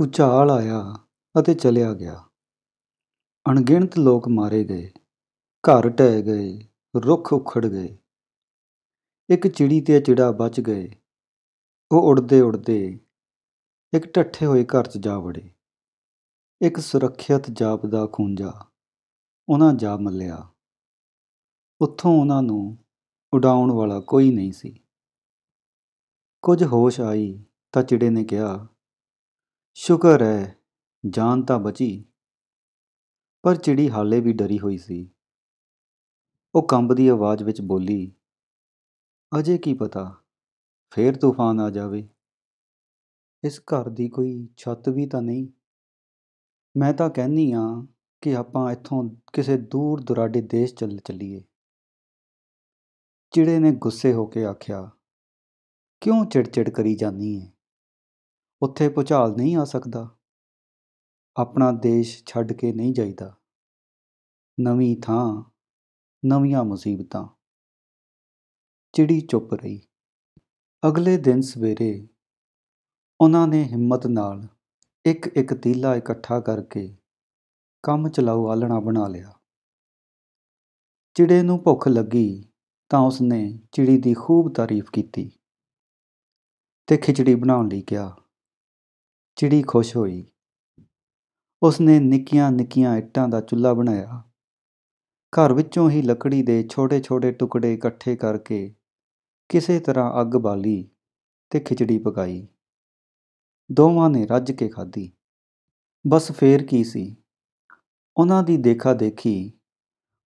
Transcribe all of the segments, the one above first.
ਉਚਾਲ ਆਇਆ ਅਤੇ ਚਲਿਆ ਗਿਆ ਅਣਗਿਣਤ ਲੋਕ ਮਾਰੇ ਗਏ ਘਰ ਟਹਿ ਗਏ ਰੁੱਖ ਉਖੜ ਗਏ ਇੱਕ ਚਿੜੀ ਤੇ ਚਿੜਾ ਬਚ ਗਏ ਉਹ ਉੜਦੇ ਉੜਦੇ ਇੱਕ ਟੱਠੇ ਹੋਏ ਘਰ 'ਚ ਜਾ ਵੜੇ ਇੱਕ ਸੁਰੱਖਿਅਤ ਜਾਪ ਦਾ ਖੁੰਝਾ ਉਹਨਾਂ ਜਾ ਮੱਲਿਆ ਉੱਥੋਂ ਉਹਨਾਂ ਨੂੰ ਉਡਾਉਣ ਵਾਲਾ ਕੋਈ ਨਹੀਂ ਸੀ ਕੁਝ ਹੋਸ਼ ਆਈ ਤਾਂ ਚਿੜੇ ਨੇ ਕਿਹਾ ਸ਼ੁਕਰ ਹੈ ਜਾਨ ਤਾਂ ਬਚੀ ਪਰ ਚਿੜੀ ਹਾਲੇ ਵੀ ਡਰੀ ਹੋਈ ਸੀ ਉਹ ਕੰਬਦੀ ਆਵਾਜ਼ ਵਿੱਚ ਬੋਲੀ ਅਜੇ ਕੀ ਪਤਾ ਫੇਰ ਤੂਫਾਨ ਆ ਜਾਵੇ ਇਸ ਘਰ ਦੀ ਕੋਈ ਛੱਤ ਵੀ ਤਾਂ ਨਹੀਂ ਮੈਂ ਤਾਂ ਕਹਿੰਨੀ ਆ ਕਿ ਆਪਾਂ ਇੱਥੋਂ ਕਿਸੇ ਦੂਰ ਦੁਰਾਡੇ ਦੇਸ਼ ਚੱਲ ਚੱਲੀਏ ਚਿੜੇ ਨੇ ਗੁੱਸੇ ਹੋ ਕੇ ਆਖਿਆ ਕਿਉਂ ਚਿੜਚਿੜ ਕਰੀ ਜਾਨੀ ਹੈ ਉੱਥੇ ਪੁਚਾਲ ਨਹੀਂ ਆ ਸਕਦਾ ਆਪਣਾ ਦੇਸ਼ ਛੱਡ ਕੇ ਨਹੀਂ ਜਾਈਦਾ ਨਵੀਂ ਥਾਂ ਨਵੀਆਂ ਮੁਸੀਬਤਾਂ ਚਿੜੀ ਚੁੱਪ ਰਹੀ ਅਗਲੇ ਦਿਨ ਸਵੇਰੇ ਉਹਨਾਂ ਨੇ ਹਿੰਮਤ ਨਾਲ ਇੱਕ ਇੱਕ ਤੀਲਾ ਇਕੱਠਾ ਕਰਕੇ ਕੰਮ ਚਲਾਉ ਆਲਣਾ ਬਣਾ ਲਿਆ ਚਿੜੇ ਨੂੰ ਭੁੱਖ ਲੱਗੀ ਤਾਂ ਉਸਨੇ ਚਿੜੀ ਦੀ ਖੂਬ ਤਾਰੀਫ ਕੀਤੀ ਤੇ ਖਿਚੜੀ ਬਣਾਉਣ ਲਈ ਕਿਹਾ ਚਿੜੀ ਖੁਸ਼ ਹੋਈ ਉਸ ਨੇ ਨਿੱਕੀਆਂ ਨਿੱਕੀਆਂ ਇੱਟਾਂ ਦਾ ਚੁੱਲ੍ਹਾ ਬਣਾਇਆ ਘਰ ਵਿੱਚੋਂ ਹੀ ਲੱਕੜੀ ਦੇ ਛੋਟੇ ਛੋਟੇ ਟੁਕੜੇ ਇਕੱਠੇ ਕਰਕੇ ਕਿਸੇ ਤਰ੍ਹਾਂ ਅੱਗ ਬਾਲੀ ਤੇ ਖਿਚੜੀ ਪਕਾਈ ਦੋਵਾਂ ਨੇ ਰੱਜ ਕੇ ਖਾਧੀ ਬਸ ਫੇਰ ਕੀ ਸੀ ਉਹਨਾਂ ਦੀ ਦੇਖਾ ਦੇਖੀ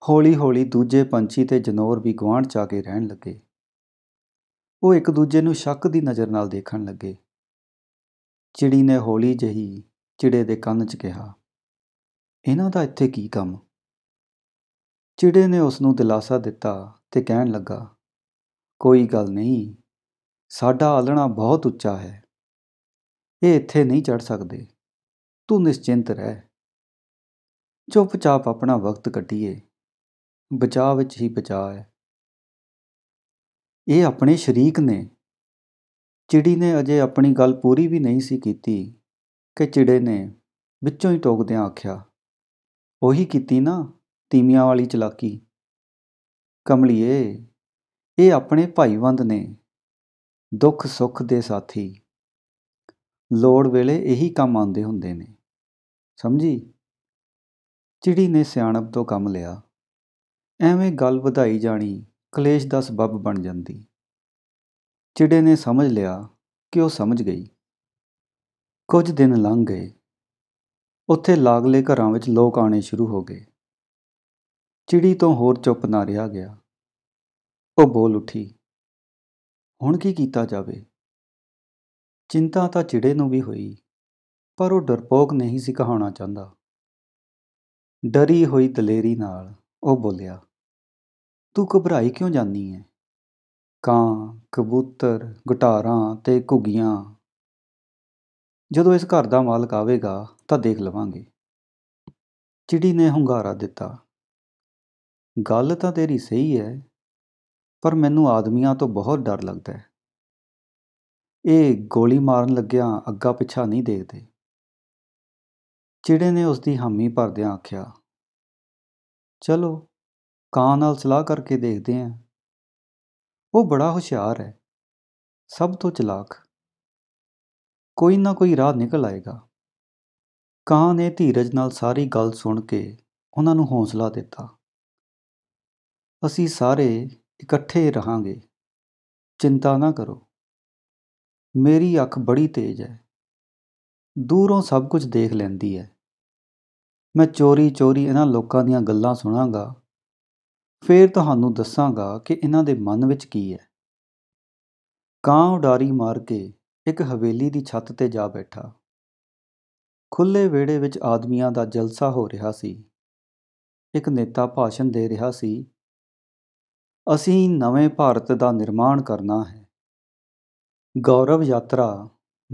ਹੌਲੀ-ਹੌਲੀ ਦੂਜੇ ਪੰਛੀ ਤੇ ਜਨੌਰ ਵੀ ਗਵਾਂਢ ਚਾ ਕੇ ਰਹਿਣ ਲੱਗੇ ਉਹ ਇੱਕ ਦੂਜੇ ਨੂੰ ਸ਼ੱਕ ਦੀ ਨਜ਼ਰ ਨਾਲ ਦੇਖਣ ਲੱਗੇ ਚਿੜੀ ਨੇ ਹੌਲੀ ਜਹੀ ਚਿੜੇ ਦੇ ਕੰਨ 'ਚ ਕਿਹਾ ਇਹਨਾਂ ਦਾ ਇੱਥੇ ਕੀ ਕੰਮ ਚਿੜੇ ਨੇ ਉਸ ਨੂੰ ਦਿਲਾਸਾ ਦਿੱਤਾ ਤੇ ਕਹਿਣ ਲੱਗਾ ਕੋਈ ਗੱਲ ਨਹੀਂ ਸਾਡਾ ਆਲਣਾ ਬਹੁਤ ਉੱਚਾ ਹੈ ਇਹ ਇੱਥੇ ਨਹੀਂ ਚੜ ਸਕਦੇ ਤੂੰ ਨਿਸ਼ਚਿੰਤ ਰਹਿ ਚੁੱਪਚਾਪ ਆਪਣਾ ਵਕਤ ਕੱਢੀਏ ਬਚਾਅ ਵਿੱਚ ਹੀ ਬਚਾਅ ਹੈ ਇਹ ਆਪਣੇ ਸ਼ਰੀਕ ਨੇ ਚਿੜੀ ਨੇ ਅਜੇ ਆਪਣੀ ਗੱਲ ਪੂਰੀ ਵੀ ਨਹੀਂ ਸੀ ਕੀਤੀ ਕਿ ਚਿੜੇ ਨੇ ਵਿੱਚੋਂ ਹੀ ਟੋਕਦਿਆਂ ਆਖਿਆ ਉਹੀ ਕੀਤੀ ਨਾ ਤੀਮੀਆਂ ਵਾਲੀ ਚਲਾਕੀ ਕਮਲਿਏ ਇਹ ਆਪਣੇ ਭਾਈਵੰਦ ਨੇ ਦੁੱਖ ਸੁੱਖ ਦੇ ਸਾਥੀ ਲੋੜ ਵੇਲੇ ਇਹੀ ਕੰਮ ਆਉਂਦੇ ਹੁੰਦੇ ਨੇ ਸਮਝੀ ਚਿੜੀ ਨੇ ਸਿਆਣਪ ਤੋਂ ਕੰਮ ਲਿਆ ਐਵੇਂ ਗੱਲ ਵਧਾਈ ਜਾਣੀ ਕਲੇਸ਼ ਦਾ ਸਬਬ ਬਣ ਜਾਂਦੀ ਚਿੜੇ ਨੇ ਸਮਝ ਲਿਆ ਕਿ ਉਹ ਸਮਝ ਗਈ ਕੁਝ ਦਿਨ ਲੰਘ ਗਏ ਉੱਥੇ ਲਾਗਲੇ ਘਰਾਂ ਵਿੱਚ ਲੋਕ ਆਣੇ ਸ਼ੁਰੂ ਹੋ ਗਏ ਚਿੜੀ ਤੋਂ ਹੋਰ ਚੁੱਪ ਨਾ ਰਿਹਾ ਗਿਆ ਉਹ ਬੋਲ ਉੱਠੀ ਹੁਣ ਕੀ ਕੀਤਾ ਜਾਵੇ ਚਿੰਤਾ ਤਾਂ ਚਿੜੇ ਨੂੰ ਵੀ ਹੋਈ ਪਰ ਉਹ ਡਰਪੋਕ ਨਹੀਂ ਸੀ ਕਹਾਉਣਾ ਚਾਹੁੰਦਾ ਡਰੀ ਹੋਈ ਦਲੇਰੀ ਨਾਲ ਉਹ ਬੋਲਿਆ ਤੂੰ ਘਬਰਾਈ ਕਿਉਂ ਜਾਂਦੀ ਹੈ ਕਾਂ ਕਬੂਤਰ ਘਟਾਰਾਂ ਤੇ ਘੁੱਗੀਆਂ ਜਦੋਂ ਇਸ ਘਰ ਦਾ ਮਾਲਕ ਆਵੇਗਾ ਤਾਂ ਦੇਖ ਲਵਾਂਗੇ ਚਿੜੀ ਨੇ ਹੁੰਗਾਰਾ ਦਿੱਤਾ ਗੱਲ ਤਾਂ ਤੇਰੀ ਸਹੀ ਹੈ ਪਰ ਮੈਨੂੰ ਆਦਮੀਆਂ ਤੋਂ ਬਹੁਤ ਡਰ ਲੱਗਦਾ ਹੈ ਇਹ ਗੋਲੀ ਮਾਰਨ ਲੱਗਿਆਂ ਅੱਗਾ ਪਿੱਛਾ ਨਹੀਂ ਦੇਖਦੇ ਚਿੜੇ ਨੇ ਉਸ ਦੀ ਹਾਮੀ ਭਰਦਿਆਂ ਆਖਿਆ ਚਲੋ ਕਾਂ ਨਾਲ ਸਲਾਹ ਕਰਕੇ ਦੇਖਦੇ ਹਾਂ ਉਹ ਬੜਾ ਹੁਸ਼ਿਆਰ ਹੈ ਸਭ ਤੋਂ ਚਲਾਕ ਕੋਈ ਨਾ ਕੋਈ ਰਾਹ ਨਿਕਲ ਆਏਗਾ ਕਾਂ ਨੇ ਧੀਰਜ ਨਾਲ ਸਾਰੀ ਗੱਲ ਸੁਣ ਕੇ ਉਹਨਾਂ ਨੂੰ ਹੌਸਲਾ ਦਿੱਤਾ ਅਸੀਂ ਸਾਰੇ ਇਕੱਠੇ ਰਹਾਂਗੇ ਚਿੰਤਾ ਨਾ ਕਰੋ ਮੇਰੀ ਅੱਖ ਬੜੀ ਤੇਜ਼ ਹੈ ਦੂਰੋਂ ਸਭ ਕੁਝ ਦੇਖ ਲੈਂਦੀ ਹੈ ਮੈਂ ਚੋਰੀ ਚੋਰੀ ਇਹਨਾਂ ਲੋਕਾਂ ਦੀਆਂ ਗੱਲਾਂ ਸੁਣਾਗਾ ਫੇਰ ਤੁਹਾਨੂੰ ਦੱਸਾਂਗਾ ਕਿ ਇਹਨਾਂ ਦੇ ਮਨ ਵਿੱਚ ਕੀ ਹੈ ਕਾਂ ਉਡਾਰੀ ਮਾਰ ਕੇ ਇੱਕ ਹਵੇਲੀ ਦੀ ਛੱਤ ਤੇ ਜਾ ਬੈਠਾ ਖੁੱਲੇ ਵਿਹੜੇ ਵਿੱਚ ਆਦਮੀਆਂ ਦਾ ਜਲਸਾ ਹੋ ਰਿਹਾ ਸੀ ਇੱਕ ਨੇਤਾ ਭਾਸ਼ਣ ਦੇ ਰਿਹਾ ਸੀ ਅਸੀਂ ਨਵੇਂ ਭਾਰਤ ਦਾ ਨਿਰਮਾਣ ਕਰਨਾ ਹੈ ਗੌਰਵ ਯਾਤਰਾ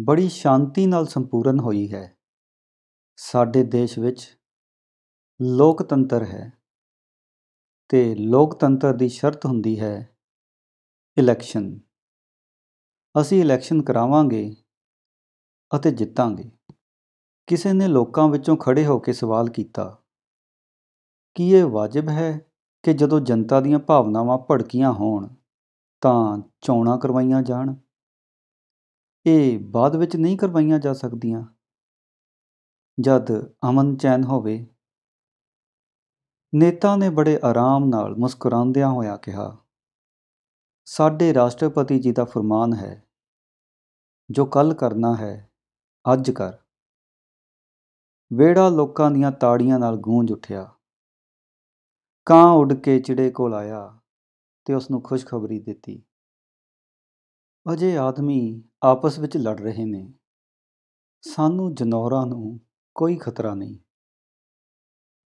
ਬੜੀ ਸ਼ਾਂਤੀ ਨਾਲ ਸੰਪੂਰਨ ਹੋਈ ਹੈ ਸਾਡੇ ਦੇਸ਼ ਵਿੱਚ ਲੋਕਤੰਤਰ ਹੈ ਤੇ ਲੋਕਤੰਤਰ ਦੀ ਸ਼ਰਤ ਹੁੰਦੀ ਹੈ ਇਲੈਕਸ਼ਨ ਅਸੀਂ ਇਲੈਕਸ਼ਨ ਕਰਾਵਾਂਗੇ ਅਤੇ ਜਿੱਤਾਂਗੇ ਕਿਸੇ ਨੇ ਲੋਕਾਂ ਵਿੱਚੋਂ ਖੜੇ ਹੋ ਕੇ ਸਵਾਲ ਕੀਤਾ ਕੀ ਇਹ ਵਾਜਬ ਹੈ ਕਿ ਜਦੋਂ ਜਨਤਾ ਦੀਆਂ ਭਾਵਨਾਵਾਂ ਭੜਕੀਆਂ ਹੋਣ ਤਾਂ ਚੋਣਾਂ ਕਰਵਾਈਆਂ ਜਾਣ ਇਹ ਬਾਅਦ ਵਿੱਚ ਨਹੀਂ ਕਰਵਾਈਆਂ ਜਾ ਸਕਦੀਆਂ ਜਦ ਅਮਨ ਚੈਨ ਹੋਵੇ ਨੇਤਾ ਨੇ ਬੜੇ ਆਰਾਮ ਨਾਲ ਮੁਸਕਰਾਉਂਦਿਆਂ ਹੋਇਆ ਕਿਹਾ ਸਾਡੇ ਰਾਸ਼ਟਰਪਤੀ ਜੀ ਦਾ ਫਰਮਾਨ ਹੈ ਜੋ ਕੱਲ ਕਰਨਾ ਹੈ ਅੱਜ ਕਰ ਵੇੜਾ ਲੋਕਾਂ ਦੀਆਂ ਤਾੜੀਆਂ ਨਾਲ ਗੂੰਜ ਉੱਠਿਆ ਕਾਂ ਉੱਡ ਕੇ ਚਿੜੇ ਕੋਲ ਆਇਆ ਤੇ ਉਸ ਨੂੰ ਖੁਸ਼ਖਬਰੀ ਦਿੱਤੀ ਅਜੇ ਆਦਮੀ ਆਪਸ ਵਿੱਚ ਲੜ ਰਹੇ ਨੇ ਸਾਨੂੰ ਜਨੌਰਾਂ ਨੂੰ ਕੋਈ ਖਤਰਾ ਨਹੀਂ